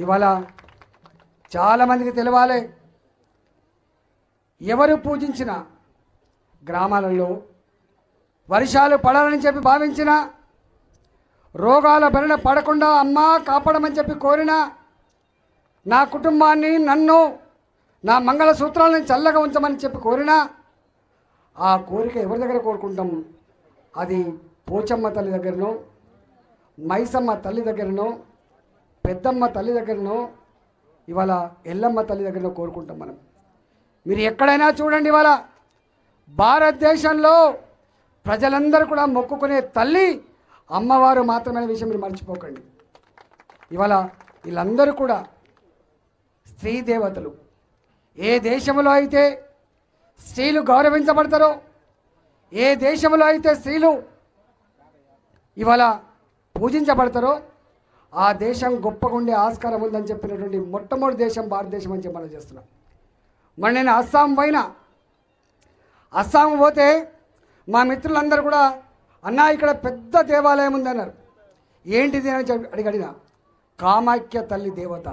ఇవాళ చాలామందికి తెలియాలి ఎవరు పూజించిన గ్రామాలలో వర్షాలు పడాలని చెప్పి భావించిన రోగాల బరిన పడకుండా అమ్మా కాపాడమని చెప్పి కోరిన నా కుటుంబాన్ని నన్ను నా మంగళసూత్రాలను చల్లగా ఉంచమని చెప్పి కోరిన ఆ కోరిక ఎవరి దగ్గర కోరుకుంటాం అది పోచమ్మ తల్లి దగ్గరనో మైసమ్మ తల్లి దగ్గరనో పెద్దమ్మ తల్లి దగ్గరనో ఇవాళ ఎల్లమ్మ తల్లి దగ్గరనో కోరుకుంటాం మనం మీరు ఎక్కడైనా చూడండి ఇవాళ భారతదేశంలో ప్రజలందరూ కూడా మొక్కుకునే తల్లి అమ్మవారు మాత్రమే విషయం మీరు మర్చిపోకండి ఇవాళ వీళ్ళందరూ కూడా స్త్రీ దేవతలు ఏ దేశంలో అయితే స్త్రీలు గౌరవించబడతారో ఏ దేశంలో అయితే స్త్రీలు ఇవాళ పూజించబడతారో ఆ దేశం గొప్పగా ఉండే ఆస్కారం ఉందని చెప్పినటువంటి మొట్టమొదటి దేశం భారతదేశం అని చెప్పి చేస్తున్నాం మరి నేను అస్సాం పోయినా అస్సాం పోతే మా మిత్రులందరూ కూడా అన్న ఇక్కడ పెద్ద దేవాలయం ఉందన్నారు ఏంటిది అని చెప్పి అడిగిన కామాఖ్య తల్లి దేవత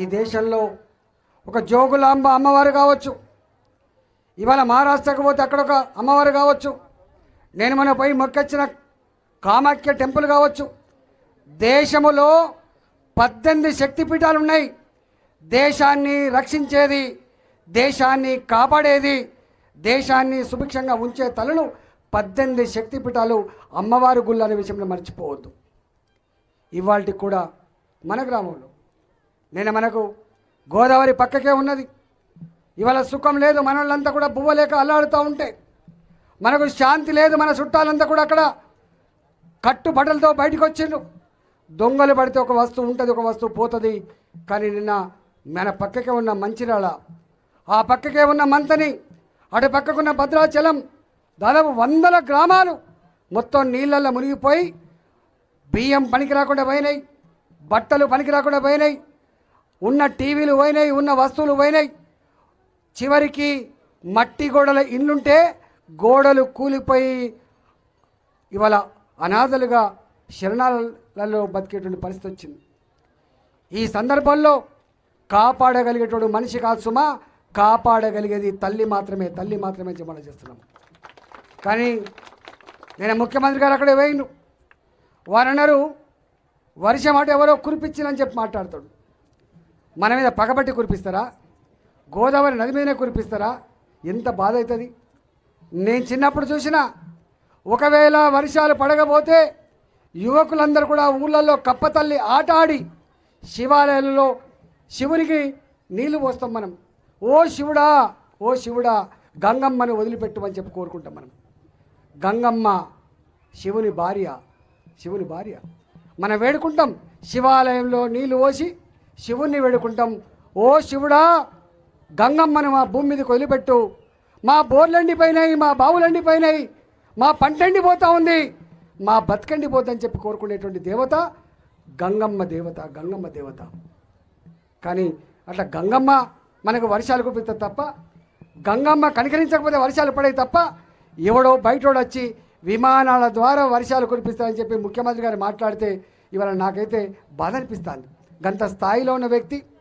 ఈ దేశంలో ఒక జోగులాంబ అమ్మవారు కావచ్చు ఇవాళ మహారాష్ట్రకు పోతే అక్కడ ఒక అమ్మవారు కావచ్చు నేను మన పోయి మొక్కొచ్చిన కామాఖ్య టెంపుల్ కావచ్చు దేశములో పద్దెనిమిది శక్తిపీఠాలు ఉన్నాయి దేశాన్ని రక్షించేది దేశాన్ని కాపాడేది దేశాన్ని సుభిక్షంగా ఉంచే తలను పద్దెనిమిది శక్తిపీఠాలు అమ్మవారి గుళ్ళు అనే విషయంలో మర్చిపోవద్దు ఇవాళకి కూడా మన గ్రామంలో నేను మనకు గోదావరి పక్కకే ఉన్నది ఇవాళ సుఖం లేదు మనోళ్ళంతా కూడా బువ్వలేక అల్లాడుతూ ఉంటే మనకు శాంతి లేదు మన చుట్టాలంతా కూడా అక్కడ కట్టుబడలతో బయటకు వచ్చిండ్రు దొంగలు పడితే ఒక వస్తువు ఉంటుంది ఒక వస్తువు పోతుంది కానీ నిన్న మన పక్కకే ఉన్న మంచిరాళ ఆ పక్కకే ఉన్న మంతని అటు పక్కకున్న భద్రాచలం దాదాపు వందల గ్రామాలు మొత్తం నీళ్ళల్లో మునిగిపోయి బియ్యం పనికి రాకుండా పోయినాయి బట్టలు పనికి రాకుండా పోయినాయి ఉన్న టీవీలు పోయినాయి ఉన్న వస్తువులు పోయినాయి చివరికి మట్టి గోడల ఇల్లుంటే గోడలు కూలిపోయి ఇవాళ అనాథలుగా శరణాలు లలో బతికేటువంటి పరిస్థితి వచ్చింది ఈ సందర్భంలో కాపాడగలిగేటోడు మనిషి కాదు సుమా కాపాడగలిగేది తల్లి మాత్రమే తల్లి మాత్రమే జమలు చేస్తున్నాం కానీ నేను ముఖ్యమంత్రి గారు అక్కడే వేయను అన్నారు వర్షం మాట ఎవరో కురిపించిందని చెప్పి మాట్లాడతాడు మన మీద పగబట్టి కురిపిస్తారా గోదావరి నది మీదనే కురిపిస్తారా ఎంత బాధ అవుతుంది నేను చిన్నప్పుడు చూసిన ఒకవేళ వర్షాలు పడకపోతే యువకులందరూ కూడా ఊళ్ళల్లో కప్పతల్లి ఆట ఆడి శివాలయంలో శివునికి నీళ్లు పోస్తాం మనం ఓ శివుడా ఓ శివుడా గంగమ్మని వదిలిపెట్టమని చెప్పి కోరుకుంటాం మనం గంగమ్మ శివుని భార్య శివుని భార్య మనం వేడుకుంటాం శివాలయంలో నీళ్లు పోసి శివుణ్ణి వేడుకుంటాం ఓ శివుడా గంగమ్మను మా భూమి మీదకి వదిలిపెట్టు మా బోర్లెండిపోయినాయి మా బావులెండిపోయినాయి మా పోతూ ఉంది మా బతకండి పోద్దని చెప్పి కోరుకునేటువంటి దేవత గంగమ్మ దేవత గంగమ్మ దేవత కానీ అట్లా గంగమ్మ మనకు వర్షాలు కురిపిస్తుంది తప్ప గంగమ్మ కనికరించకపోతే వర్షాలు పడేవి తప్ప ఎవడో బయటోడు వచ్చి విమానాల ద్వారా వర్షాలు కురిపిస్తారని చెప్పి ముఖ్యమంత్రి గారు మాట్లాడితే ఇవాళ నాకైతే బాధ అనిపిస్తుంది గంత స్థాయిలో ఉన్న వ్యక్తి